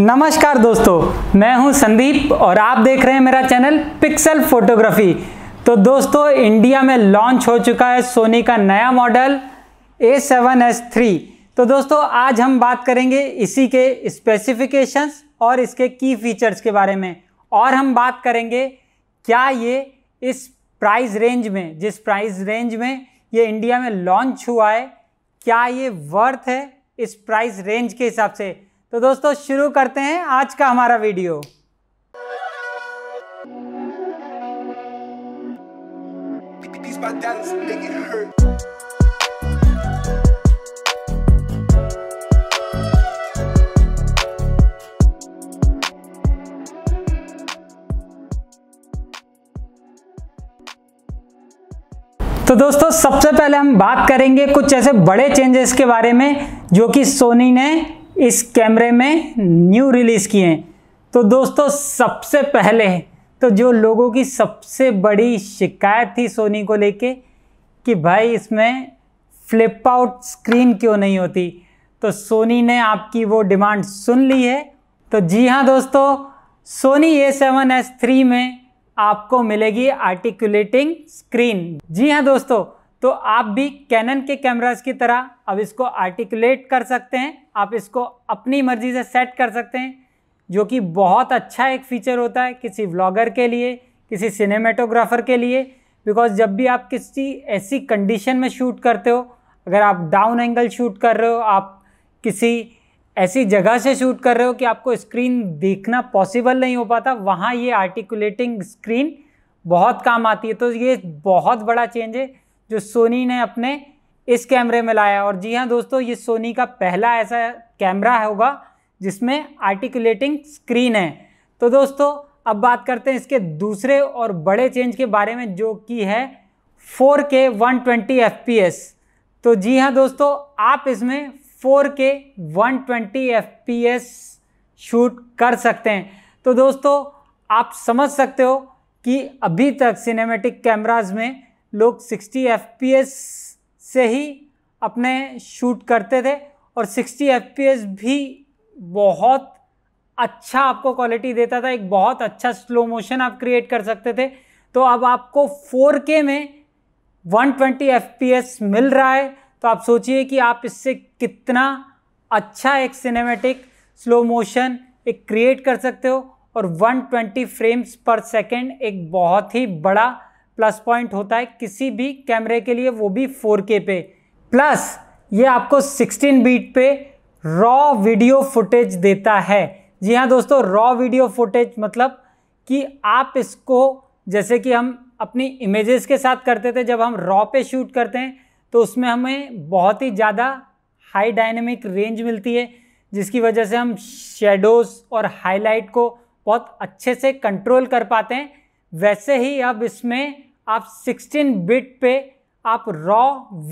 नमस्कार दोस्तों मैं हूं संदीप और आप देख रहे हैं मेरा चैनल पिक्सल फोटोग्राफी तो दोस्तों इंडिया में लॉन्च हो चुका है सोनी का नया model A seven S three तो दोस्तों आज हम बात करेंगे इसी के स्पेसिफिकेशंस और इसके की फीचर्स के बारे में और हम बात करेंगे क्या ये इस प्राइस रेंज में जिस प्राइस रेंज में ये इंडिया में लॉन्च हुआ है क्या ये वर्थ है इस प्राइस रेंज के हिसाब से तो दोस्तों शुरू करते हैं आज का हमारा वीडियो तो दोस्तों सबसे पहले हम बात करेंगे कुछ ऐसे बड़े चेंजेस के बारे में जो कि सोनी ने इस कैमरे में न्यू रिलीज़ किए हैं तो दोस्तों सबसे पहले तो जो लोगों की सबसे बड़ी शिकायत थी सोनी को लेके कि भाई इसमें फ्लिप आउट स्क्रीन क्यों नहीं होती तो सोनी ने आपकी वो डिमांड सुन ली है तो जी हाँ दोस्तों Sony A seven S three में आपको मिलेगी आर्टिकुलेटिंग स्क्रीन जी हाँ दोस्तों तो आप भी कैनन के कैमराज की तरह अब इसको आर्टिकुलेट कर सकते हैं आप इसको अपनी मर्ज़ी से सेट कर सकते हैं जो कि बहुत अच्छा एक फ़ीचर होता है किसी व्लॉगर के लिए किसी सिनेमेटोग्राफ़र के लिए बिकॉज जब भी आप किसी ऐसी कंडीशन में शूट करते हो अगर आप डाउन एंगल शूट कर रहे हो आप किसी ऐसी जगह से शूट कर रहे हो कि आपको स्क्रीन देखना पॉसिबल नहीं हो पाता वहाँ ये आर्टिकुलेटिंग स्क्रीन बहुत काम आती है तो ये बहुत बड़ा चेंज है जो सोनी ने अपने इस कैमरे में लाया और जी हाँ दोस्तों ये सोनी का पहला ऐसा कैमरा होगा जिसमें आर्टिकुलेटिंग स्क्रीन है तो दोस्तों अब बात करते हैं इसके दूसरे और बड़े चेंज के बारे में जो कि है 4K 120 fps तो जी हाँ दोस्तों आप इसमें 4K 120 fps शूट कर सकते हैं तो दोस्तों आप समझ सकते हो कि अभी तक सिनेमेटिक कैमराज में लोग 60 एफ से ही अपने शूट करते थे और 60 एफ भी बहुत अच्छा आपको क्वालिटी देता था एक बहुत अच्छा स्लो मोशन आप क्रिएट कर सकते थे तो अब आपको 4K में 120 fps मिल रहा है तो आप सोचिए कि आप इससे कितना अच्छा एक सिनेमेटिक स्लो मोशन एक क्रिएट कर सकते हो और 120 फ्रेम्स पर सेकेंड एक बहुत ही बड़ा प्लस पॉइंट होता है किसी भी कैमरे के लिए वो भी 4K पे प्लस ये आपको 16 बीट पे रॉ वीडियो फुटेज देता है जी हाँ दोस्तों रॉ वीडियो फुटेज मतलब कि आप इसको जैसे कि हम अपनी इमेजेस के साथ करते थे जब हम रॉ पे शूट करते हैं तो उसमें हमें बहुत ही ज़्यादा हाई डायनेमिक रेंज मिलती है जिसकी वजह से हम शेडोज़ और हाईलाइट को बहुत अच्छे से कंट्रोल कर पाते हैं वैसे ही अब इसमें आप 16 बिट पे आप रॉ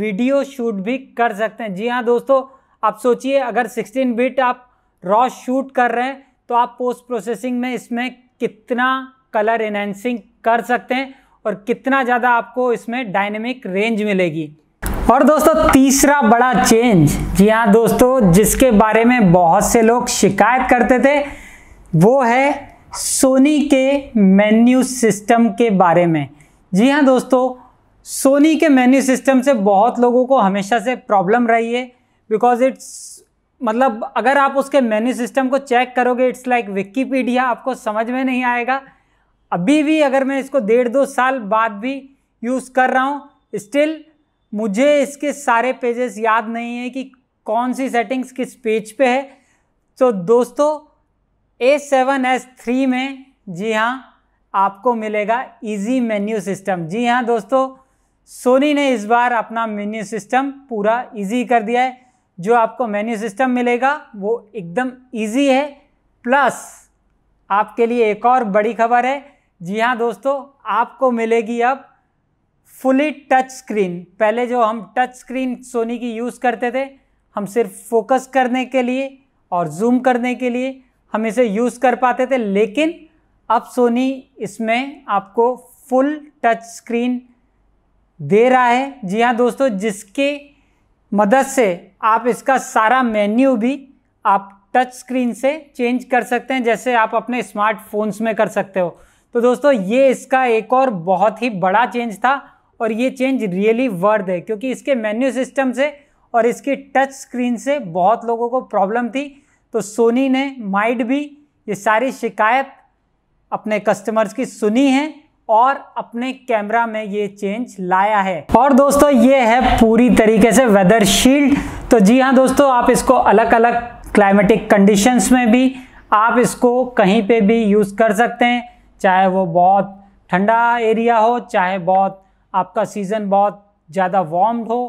वीडियो शूट भी कर सकते हैं जी हाँ दोस्तों आप सोचिए अगर 16 बिट आप रॉ शूट कर रहे हैं तो आप पोस्ट प्रोसेसिंग में इसमें कितना कलर इनहेंसिंग कर सकते हैं और कितना ज़्यादा आपको इसमें डायनेमिक रेंज मिलेगी और दोस्तों तीसरा बड़ा चेंज जी हाँ दोस्तों जिसके बारे में बहुत से लोग शिकायत करते थे वो है सोनी के मेन्यू सिस्टम के बारे में जी हाँ दोस्तों सोनी के मेन्यू सिस्टम से बहुत लोगों को हमेशा से प्रॉब्लम रही है बिकॉज इट्स मतलब अगर आप उसके मेन्यू सिस्टम को चेक करोगे इट्स लाइक विकीपीडिया आपको समझ में नहीं आएगा अभी भी अगर मैं इसको डेढ़ दो साल बाद भी यूज़ कर रहा हूँ स्टिल मुझे इसके सारे पेजेस याद नहीं है कि कौन सी सेटिंग्स किस पेज पे है तो दोस्तों ए सेवन एस थ्री में जी हाँ आपको मिलेगा इजी मेन्यू सिस्टम जी हाँ दोस्तों सोनी ने इस बार अपना मेन्यू सिस्टम पूरा इजी कर दिया है जो आपको मेन्यू सिस्टम मिलेगा वो एकदम इजी है प्लस आपके लिए एक और बड़ी खबर है जी हाँ दोस्तों आपको मिलेगी अब फुली टच स्क्रीन पहले जो हम टच स्क्रीन सोनी की यूज़ करते थे हम सिर्फ फोकस करने के लिए और जूम करने के लिए हम इसे यूज़ कर पाते थे लेकिन अब सोनी इसमें आपको फुल टच स्क्रीन दे रहा है जी हाँ दोस्तों जिसके मदद से आप इसका सारा मेन्यू भी आप टच स्क्रीन से चेंज कर सकते हैं जैसे आप अपने स्मार्टफोन्स में कर सकते हो तो दोस्तों ये इसका एक और बहुत ही बड़ा चेंज था और ये चेंज रियली वर्थ है क्योंकि इसके मेन्यू सिस्टम से और इसकी टच स्क्रीन से बहुत लोगों को प्रॉब्लम थी तो सोनी ने माइड भी ये सारी शिकायत अपने कस्टमर्स की सुनी है और अपने कैमरा में ये चेंज लाया है और दोस्तों ये है पूरी तरीके से वेदर शील्ड तो जी हाँ दोस्तों आप इसको अलग अलग क्लाइमेटिक कंडीशंस में भी आप इसको कहीं पे भी यूज़ कर सकते हैं चाहे वो बहुत ठंडा एरिया हो चाहे बहुत आपका सीज़न बहुत ज़्यादा वार्म हो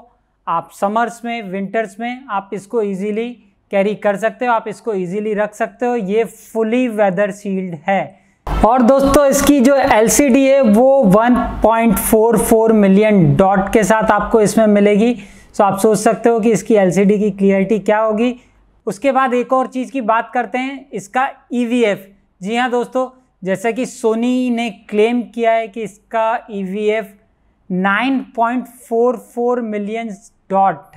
आप समर्स में विंटर्स में आप इसको ईजीली कैरी कर सकते हो आप इसको ईजीली रख सकते हो ये फुली वेदर शील्ड है और दोस्तों इसकी जो एल है वो 1.44 मिलियन डॉट के साथ आपको इसमें मिलेगी सो आप सोच सकते हो कि इसकी एल की क्लियरिटी क्या होगी उसके बाद एक और चीज़ की बात करते हैं इसका ई e जी हाँ दोस्तों जैसा कि सोनी ने क्लेम किया है कि इसका ई 9.44 मिलियन डॉट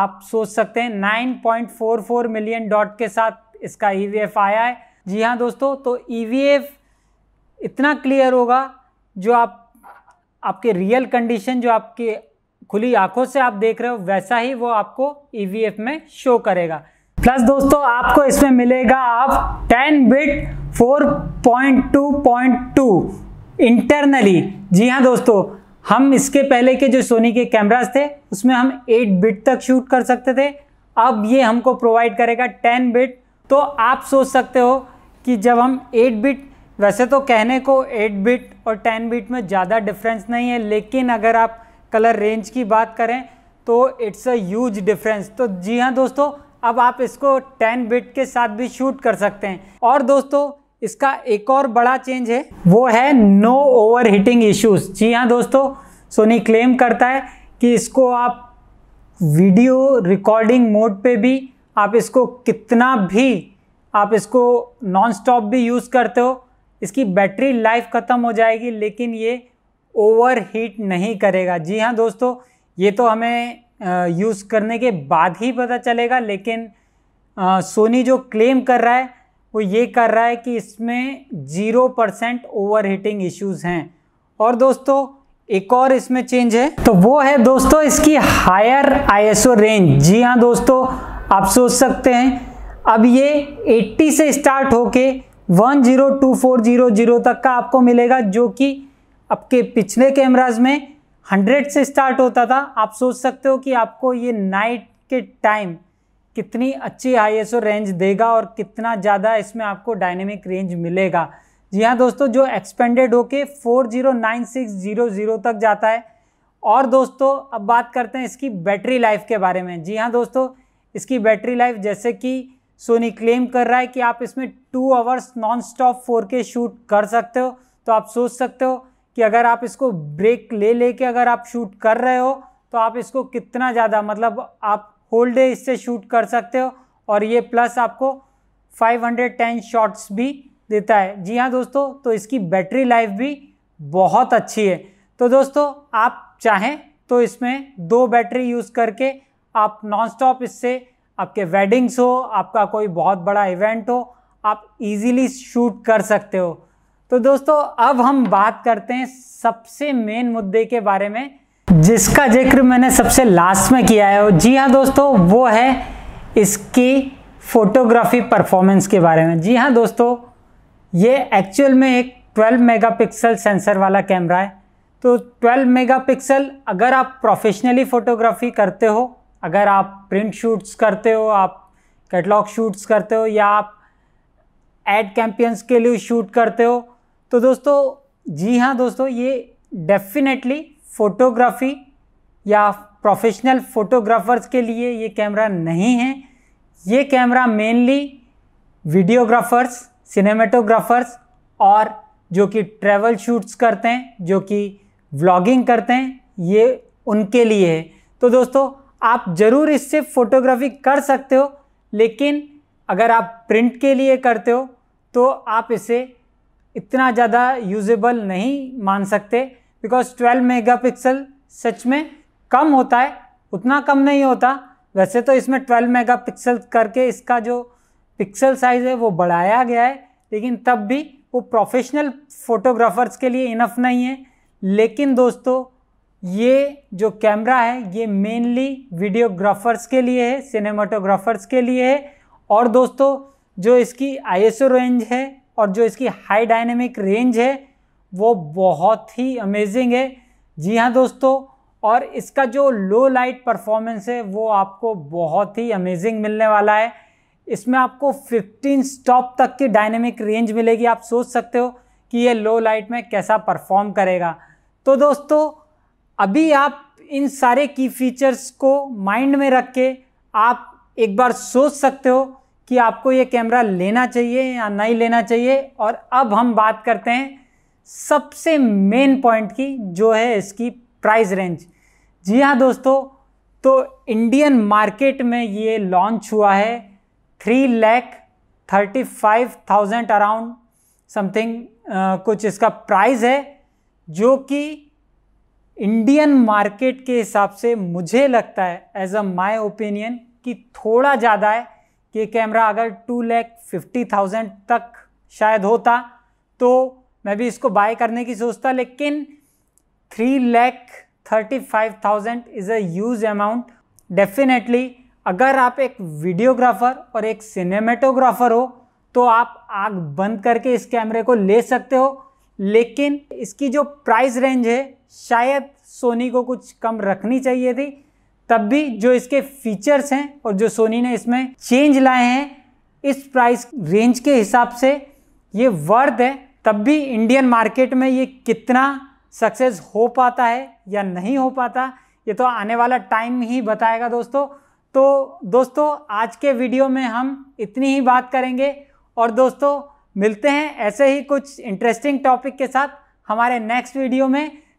आप सोच सकते हैं 9.44 मिलियन डॉट के साथ इसका ई e आया है जी हाँ दोस्तों तो ई e इतना क्लियर होगा जो आप आपके रियल कंडीशन जो आपके खुली आंखों से आप देख रहे हो वैसा ही वो आपको ई e में शो करेगा प्लस दोस्तों आपको इसमें मिलेगा आप 10 बिट 4.2.2 इंटरनली जी हाँ दोस्तों हम इसके पहले के जो सोनी के कैमरास थे उसमें हम 8 बिट तक शूट कर सकते थे अब ये हमको प्रोवाइड करेगा 10 बिट तो आप सोच सकते हो कि जब हम 8 बिट वैसे तो कहने को 8 बिट और 10 बिट में ज़्यादा डिफरेंस नहीं है लेकिन अगर आप कलर रेंज की बात करें तो इट्स अ ह्यूज डिफरेंस तो जी हाँ दोस्तों अब आप इसको 10 बिट के साथ भी शूट कर सकते हैं और दोस्तों इसका एक और बड़ा चेंज है वो है नो ओवर हीटिंग इशूज़ जी हाँ दोस्तों सोनी क्लेम करता है कि इसको आप वीडियो रिकॉर्डिंग मोड पे भी आप इसको कितना भी आप इसको नॉन स्टॉप भी यूज़ करते हो इसकी बैटरी लाइफ ख़त्म हो जाएगी लेकिन ये ओवर हीट नहीं करेगा जी हाँ दोस्तों ये तो हमें यूज़ करने के बाद ही पता चलेगा लेकिन आ, सोनी जो क्लेम कर रहा है वो ये कर रहा है कि इसमें zero percent overheating issues हैं और दोस्तों एक और इसमें चेंज है तो वो है दोस्तों इसकी हायर आईएसओ रेंज जी हाँ दोस्तों आप सोच सकते हैं अब ये 80 से स्टार्ट होके one zero two four zero zero तक का आपको मिलेगा जो कि आपके पिछले कैमराज में हंड्रेड से स्टार्ट होता था आप सोच सकते हो कि आपको ये नाइट के टाइम कितनी अच्छी आई रेंज देगा और कितना ज़्यादा इसमें आपको डायनेमिक रेंज मिलेगा जी हाँ दोस्तों जो एक्सपेंडेड होके ज़ीरो तक जाता है और दोस्तों अब बात करते हैं इसकी बैटरी लाइफ के बारे में जी हाँ दोस्तों इसकी बैटरी लाइफ जैसे कि सोनी क्लेम कर रहा है कि आप इसमें two hours non stop for shoot कर सकते हो तो आप सोच सकते हो कि अगर आप इसको ब्रेक ले लेके अगर आप शूट कर रहे हो तो आप इसको कितना ज़्यादा मतलब आप होल डे इससे शूट कर सकते हो और ये प्लस आपको 510 शॉट्स भी देता है जी हाँ दोस्तों तो इसकी बैटरी लाइफ भी बहुत अच्छी है तो दोस्तों आप चाहें तो इसमें दो बैटरी यूज़ करके आप नॉन स्टॉप इससे आपके वेडिंग्स हो आपका कोई बहुत बड़ा इवेंट हो आप इजीली शूट कर सकते हो तो दोस्तों अब हम बात करते हैं सबसे मेन मुद्दे के बारे में जिसका जिक्र मैंने सबसे लास्ट में किया है जी हाँ दोस्तों वो है इसकी फोटोग्राफी परफॉर्मेंस के बारे में जी हाँ दोस्तों ये एक्चुअल में एक 12 मेगापिक्सल सेंसर वाला कैमरा है तो 12 मेगापिक्सल अगर आप प्रोफेशनली फ़ोटोग्राफी करते हो अगर आप प्रिंट शूट्स करते हो आप कैटलॉग शूट्स करते हो या आप एड कैंपियंस के लिए शूट करते हो तो दोस्तों जी हाँ दोस्तों ये डेफिनेटली फ़ोटोग्राफी या प्रोफेशनल फ़ोटोग्राफ़र्स के लिए ये कैमरा नहीं है ये कैमरा मेनली वीडियोग्राफ़र्स सिनेमेटोग्राफ़र्स और जो कि ट्रैवल शूट्स करते हैं जो कि व्लॉगिंग करते हैं ये उनके लिए है तो दोस्तों आप ज़रूर इससे फ़ोटोग्राफी कर सकते हो लेकिन अगर आप प्रिंट के लिए करते हो तो आप इसे इतना ज़्यादा यूजेबल नहीं मान सकते बिकॉज 12 मेगापिक्सल सच में कम होता है उतना कम नहीं होता वैसे तो इसमें 12 मेगापिक्सल करके इसका जो पिक्सल साइज़ है वो बढ़ाया गया है लेकिन तब भी वो प्रोफेशनल फ़ोटोग्राफ़र्स के लिए इनफ नहीं है लेकिन दोस्तों ये जो कैमरा है ये मेनली वीडियोग्राफर्स के लिए है सिनेमाटोग्राफर्स के लिए है और दोस्तों जो इसकी आईएसओ रेंज है और जो इसकी हाई डायनेमिक रेंज है वो बहुत ही अमेजिंग है जी हाँ दोस्तों और इसका जो लो लाइट परफॉर्मेंस है वो आपको बहुत ही अमेजिंग मिलने वाला है इसमें आपको 15 स्टॉप तक की डायनेमिक रेंज मिलेगी आप सोच सकते हो कि ये लो लाइट में कैसा परफॉर्म करेगा तो दोस्तों अभी आप इन सारे की फीचर्स को माइंड में रख के आप एक बार सोच सकते हो कि आपको ये कैमरा लेना चाहिए या नहीं लेना चाहिए और अब हम बात करते हैं सबसे मेन पॉइंट की जो है इसकी प्राइस रेंज जी हाँ दोस्तों तो इंडियन मार्केट में ये लॉन्च हुआ है three lakh thirty five thousand around something कुछ इसका प्राइस है जो कि इंडियन मार्केट के हिसाब से मुझे लगता है एज अ माई ओपिनियन कि थोड़ा ज़्यादा है कि कैमरा अगर टू लैख फिफ्टी थाउजेंड तक शायद होता तो मैं भी इसको बाय करने की सोचता लेकिन three lakh thirty five thousand is a huge amount definitely अगर आप एक वीडियोग्राफर और एक सिनेमेटोग्राफर हो तो आप आग बंद करके इस कैमरे को ले सकते हो लेकिन इसकी जो प्राइस रेंज है शायद सोनी को कुछ कम रखनी चाहिए थी तब भी जो इसके फीचर्स हैं और जो सोनी ने इसमें चेंज लाए हैं इस प्राइस रेंज के हिसाब से ये वर्थ है तब भी इंडियन मार्केट में ये कितना सक्सेस हो पाता है या नहीं हो पाता ये तो आने वाला टाइम ही बताएगा दोस्तों तो दोस्तों आज के वीडियो में हम इतनी ही बात करेंगे और दोस्तों मिलते हैं ऐसे ही कुछ इंटरेस्टिंग टॉपिक के साथ हमारे नेक्स्ट वीडियो में